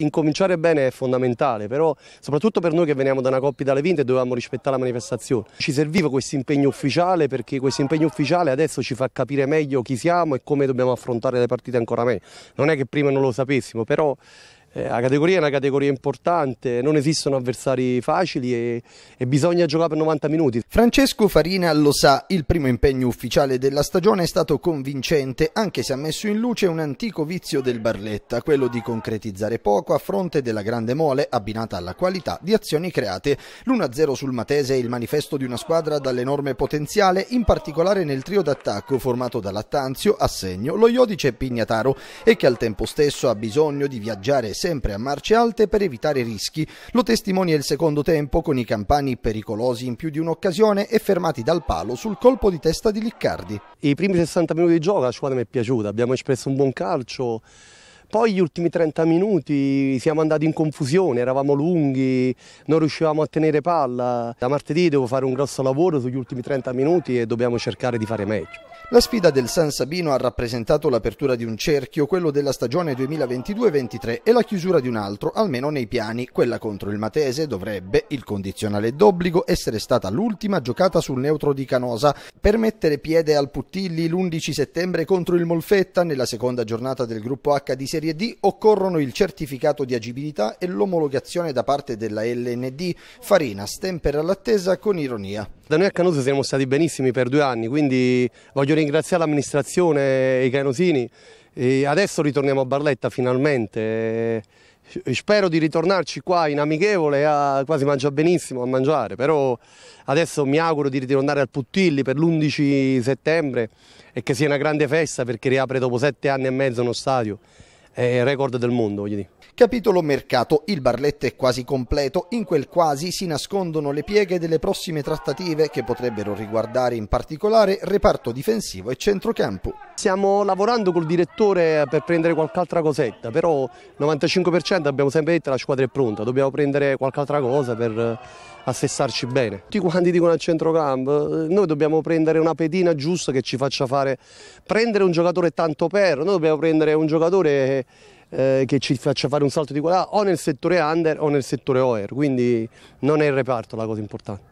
Incominciare bene è fondamentale, però soprattutto per noi che veniamo da una coppia dalle vinte dovevamo rispettare la manifestazione. Ci serviva questo impegno ufficiale perché questo impegno ufficiale adesso ci fa capire meglio chi siamo e come dobbiamo affrontare le partite ancora meglio. Non è che prima non lo sapessimo, però eh, la categoria è una categoria importante, non esistono avversari facili e, e, bisogna giocare per 90 minuti. Francesco Farina lo sa, il primo impegno ufficiale della stagione è stato convincente, anche se ha messo in luce un antico vizio del Barletta, quello di concretizzare poco a fronte della grande mole abbinata alla qualità di azioni create. L'1-0 sul Matese è il manifesto di una squadra dall'enorme potenziale, in particolare nel trio d'attacco formato da Lattanzio, Assegno, Lo Iodice e Pignataro, e che al tempo stesso ha bisogno di viaggiare sempre a marce alte per evitare rischi. Lo testimonia il secondo tempo con i campani pericolosi in più di un'occasione e fermati dal palo sul colpo di testa di Liccardi. I primi 60 minuti di gioco la squadra mi è piaciuta, abbiamo espresso un buon calcio. Poi gli ultimi 30 minuti siamo andati in confusione, eravamo lunghi, non riuscivamo a tenere palla. Da martedì devo fare un grosso lavoro sugli ultimi 30 minuti e dobbiamo cercare di fare meglio. La sfida del San Sabino ha rappresentato l'apertura di un cerchio, quello della stagione 2022-23 e la chiusura di un altro, almeno nei piani. Quella contro il Matese dovrebbe, il condizionale d'obbligo, essere stata l'ultima giocata sul neutro di Canosa per mettere piede al Puttilli l'11 settembre contro il Molfetta nella seconda giornata del gruppo H di Serie D occorrono il certificato di agibilità e l'omologazione da parte della LND. Farina stempera l'attesa con ironia. Da noi a Canosa siamo stati benissimi per due anni, quindi voglio ringraziare l'amministrazione e i canosini. E adesso ritorniamo a Barletta finalmente. Spero di ritornarci qua in amichevole, a, quasi mangia benissimo a mangiare, però adesso mi auguro di ritornare al Puttilli per l'11 settembre e che sia una grande festa perché riapre dopo sette anni e mezzo uno stadio eh, record del mondo. Voglio dire. Capitolo mercato. Il barletto è quasi completo. In quel quasi si nascondono le pieghe delle prossime trattative che potrebbero riguardare in particolare reparto difensivo e centrocampo. Stiamo lavorando col direttore per prendere qualche altra cosetta, però 95% abbiamo sempre detto che la squadra è pronta, dobbiamo prendere qualche altra cosa per eh, assessarci bene. Tutti quanti dicono al centrocampo, eh, noi dobbiamo prendere una pedina giusta che ci faccia fare prendere un giocatore tanto per, noi dobbiamo prendere un giocatore eh, che ci faccia fare un salto di qualità o nel settore under o nel settore OER, quindi non è il reparto la cosa importante.